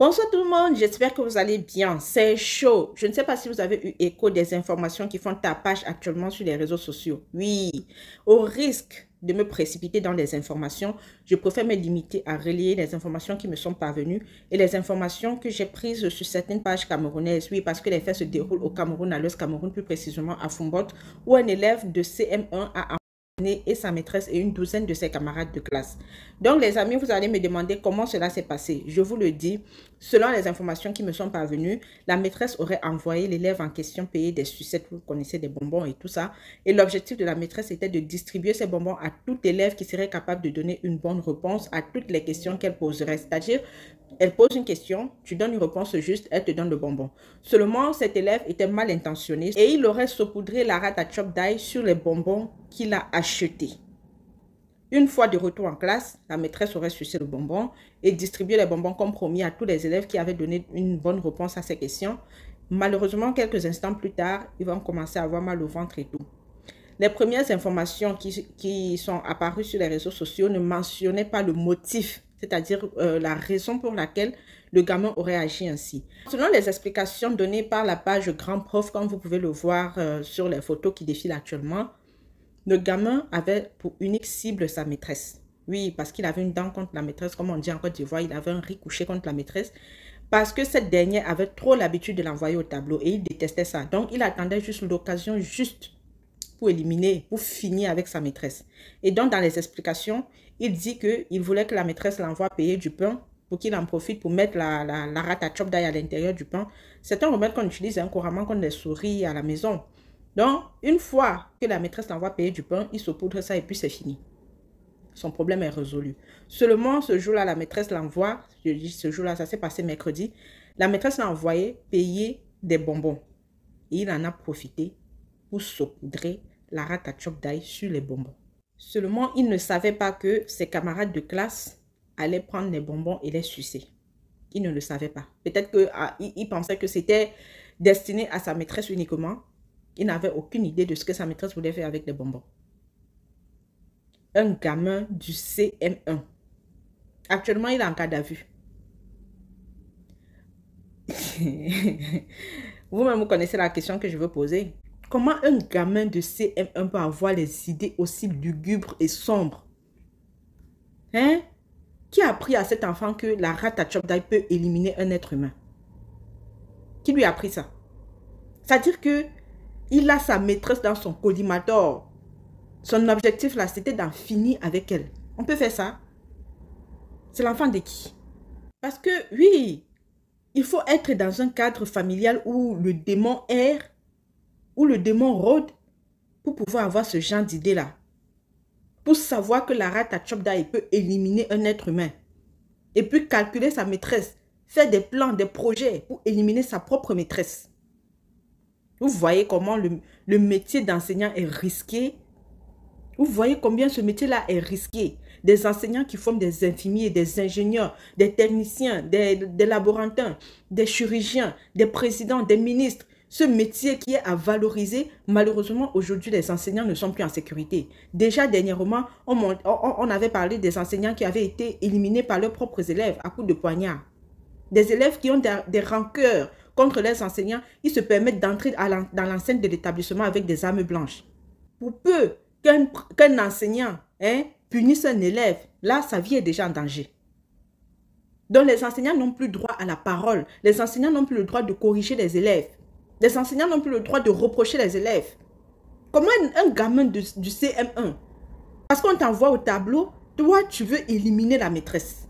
Bonsoir tout le monde, j'espère que vous allez bien. C'est chaud. Je ne sais pas si vous avez eu écho des informations qui font tapage actuellement sur les réseaux sociaux. Oui, au risque de me précipiter dans les informations, je préfère me limiter à relier les informations qui me sont parvenues et les informations que j'ai prises sur certaines pages camerounaises. Oui, parce que les faits se déroulent au Cameroun, à l'Ouest Cameroun, plus précisément à Fumbot, où un élève de CM1 a et sa maîtresse et une douzaine de ses camarades de classe. Donc les amis, vous allez me demander comment cela s'est passé. Je vous le dis, selon les informations qui me sont parvenues, la maîtresse aurait envoyé l'élève en question payer des sucettes, vous connaissez des bonbons et tout ça. Et l'objectif de la maîtresse était de distribuer ces bonbons à tout élève qui serait capable de donner une bonne réponse à toutes les questions qu'elle poserait. C'est-à-dire elle pose une question, tu donnes une réponse juste, elle te donne le bonbon. Seulement, cet élève était mal intentionné et il aurait saupoudré la rate à chop d'ail sur les bonbons qu'il a achetés. Une fois de retour en classe, la maîtresse aurait sucé le bonbon et distribué les bonbons comme promis à tous les élèves qui avaient donné une bonne réponse à ces questions. Malheureusement, quelques instants plus tard, ils vont commencer à avoir mal au ventre et tout. Les premières informations qui, qui sont apparues sur les réseaux sociaux ne mentionnaient pas le motif c'est-à-dire euh, la raison pour laquelle le gamin aurait agi ainsi. Selon les explications données par la page Grand Prof, comme vous pouvez le voir euh, sur les photos qui défilent actuellement, le gamin avait pour unique cible sa maîtresse. Oui, parce qu'il avait une dent contre la maîtresse, comme on dit en Côte d'Ivoire, il avait un riz couché contre la maîtresse, parce que cette dernière avait trop l'habitude de l'envoyer au tableau et il détestait ça. Donc, il attendait juste l'occasion juste pour éliminer, pour finir avec sa maîtresse. Et donc, dans les explications, il dit qu'il voulait que la maîtresse l'envoie payer du pain pour qu'il en profite pour mettre la, la, d'ail à l'intérieur du pain. C'est un remède qu'on utilise hein, couramment quand on souris à la maison. Donc, une fois que la maîtresse l'envoie payer du pain, il saupoudre ça et puis c'est fini. Son problème est résolu. Seulement, ce jour-là, la maîtresse l'envoie, je dis ce jour-là, ça s'est passé mercredi, la maîtresse l'a envoyé payer des bonbons. Et il en a profité pour saupoudrer la rate d'ail sur les bonbons. Seulement, il ne savait pas que ses camarades de classe allaient prendre les bonbons et les sucer. Il ne le savait pas. Peut-être qu'il ah, il pensait que c'était destiné à sa maîtresse uniquement. Il n'avait aucune idée de ce que sa maîtresse voulait faire avec les bonbons. Un gamin du CM1. Actuellement, il est en cas à Vous-même, vous connaissez la question que je veux poser. Comment un gamin de CM1 peut avoir les idées aussi lugubres et sombres Hein Qui a appris à cet enfant que la ratatouille peut éliminer un être humain Qui lui a appris ça C'est-à-dire que il a sa maîtresse dans son collimateur. Son objectif là, c'était d'en finir avec elle. On peut faire ça C'est l'enfant de qui Parce que oui, il faut être dans un cadre familial où le démon erre où le démon rôde pour pouvoir avoir ce genre d'idée-là. Pour savoir que la rate à peut éliminer un être humain. Et puis calculer sa maîtresse. Faire des plans, des projets pour éliminer sa propre maîtresse. Vous voyez comment le, métier d'enseignant est risqué. Vous voyez combien ce métier-là est risqué. Des enseignants qui forment des infirmiers, des ingénieurs, des techniciens, des, des laborantins, des chirurgiens, des présidents, des ministres, ce métier qui est à valoriser, malheureusement, aujourd'hui, les enseignants ne sont plus en sécurité. Déjà, dernièrement, on, on avait parlé des enseignants qui avaient été éliminés par leurs propres élèves à coups de poignard. Des élèves qui ont des, rancœurs contre leurs enseignants, ils se permettent d'entrer dans l'enceinte de l'établissement avec des armes blanches. Pour peu qu'un enseignant hein, punisse un élève, là, sa vie est déjà en danger. Donc les enseignants n'ont plus droit à la parole, les enseignants n'ont plus le droit de corriger les élèves. Les enseignants n'ont plus le droit de reprocher les élèves. Comment un, gamin du CM1, parce qu'on t'envoie au tableau, toi, tu veux éliminer la maîtresse.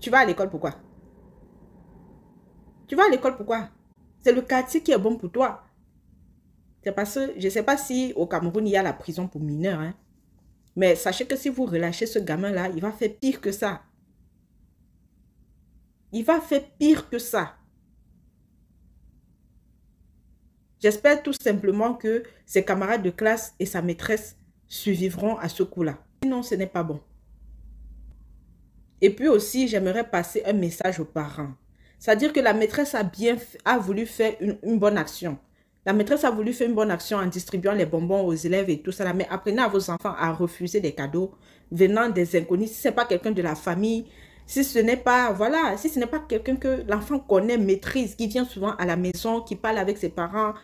Tu vas à l'école pourquoi Tu vas à l'école pourquoi C'est le quartier qui est bon pour toi. C'est parce que je ne sais pas si au Cameroun, il y a la prison pour mineurs. Hein. Mais sachez que si vous relâchez ce gamin-là, il va faire pire que ça. Il va faire pire que ça. J'espère tout simplement que ses camarades de classe et sa maîtresse survivront à ce coup-là. Sinon, ce n'est pas bon. Et puis aussi, j'aimerais passer un message aux parents. C'est-à-dire que la maîtresse a bien a voulu faire une, une, bonne action. La maîtresse a voulu faire une bonne action en distribuant les bonbons aux élèves et tout ça. Mais apprenez à vos enfants à refuser des cadeaux venant des inconnus. Si ce n'est pas quelqu'un de la famille, si ce n'est pas, voilà, si ce n'est pas quelqu'un que l'enfant connaît, maîtrise, qui vient souvent à la maison, qui parle avec ses parents,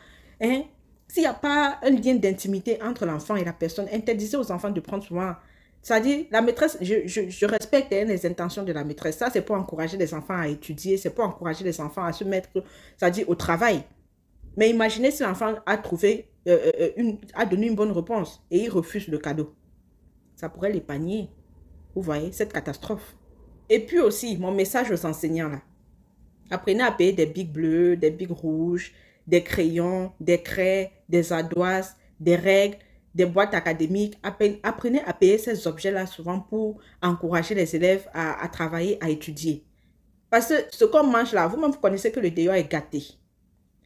hein, s'il n'y a pas un lien d'intimité entre l'enfant et la personne, interdisez aux enfants de prendre souvent. C'est-à-dire, la maîtresse, je, respecte hein, les intentions de la maîtresse. Ça, c'est pour encourager les enfants à étudier, c'est pour encourager les enfants à se mettre, ça dit, au travail. Mais imaginez si l'enfant a trouvé, euh, euh, euh, a donné une bonne réponse et il refuse le cadeau. Ça pourrait les panier. Vous voyez, cette catastrophe. Et puis aussi, mon message aux enseignants, là. Apprenez à payer des bigs bleus, des bigs rouges, des crayons, des craies, des ardoises, des règles, des boîtes académiques. Apprenez à payer ces objets-là souvent pour encourager les élèves à, travailler, à étudier. Parce que ce qu'on mange là, vous-même, vous connaissez que le déo est gâté.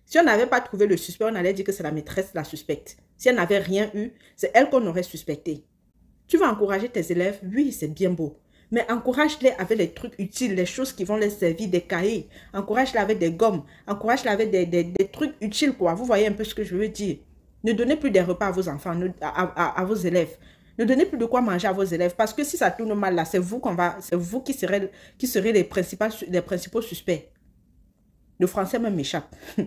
Si on n'avait pas trouvé le suspect, on allait dire que c'est la maîtresse la suspecte. Si elle n'avait rien eu, c'est elle qu'on aurait suspecté. Tu vas encourager tes élèves, oui, c'est bien beau. Mais encourage-les avec les trucs utiles, les choses qui vont les servir, des cahiers. Encourage-les avec des gommes. Encourage-les avec des, trucs utiles, quoi. Vous voyez un peu ce que je veux dire. Ne donnez plus des repas à vos enfants, à, vos élèves. Ne donnez plus de quoi manger à vos élèves. Parce que si ça tourne mal, là, c'est vous, qu'on va, c'est vous qui serez, qui les, principaux, les principaux suspects. Le français même m'échappe.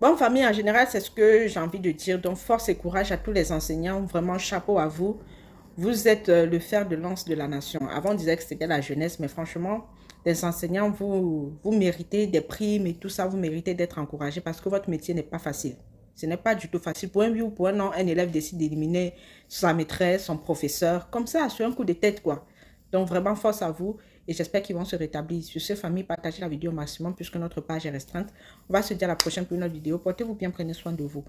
Bon, famille, en général, c'est ce que j'ai envie de dire. Donc, force et courage à tous les enseignants. Vraiment, chapeau à vous. Vous êtes euh, le fer de lance de la nation. Avant, on disait que c'était la jeunesse, mais franchement, les enseignants, vous, vous méritez des primes et tout ça, vous méritez d'être encouragés parce que votre métier n'est pas facile. Ce n'est pas du tout facile. Pour un vieux ou pour un non, un élève décide d'éliminer sa maîtresse, son professeur, comme ça, sur un coup de tête, quoi. Donc, vraiment, force à vous et j'espère qu'ils vont se rétablir. Sur ce, famille, partagez la vidéo au maximum puisque notre page est restreinte. On va se dire à la prochaine pour une autre vidéo. Portez-vous bien, prenez soin de vous.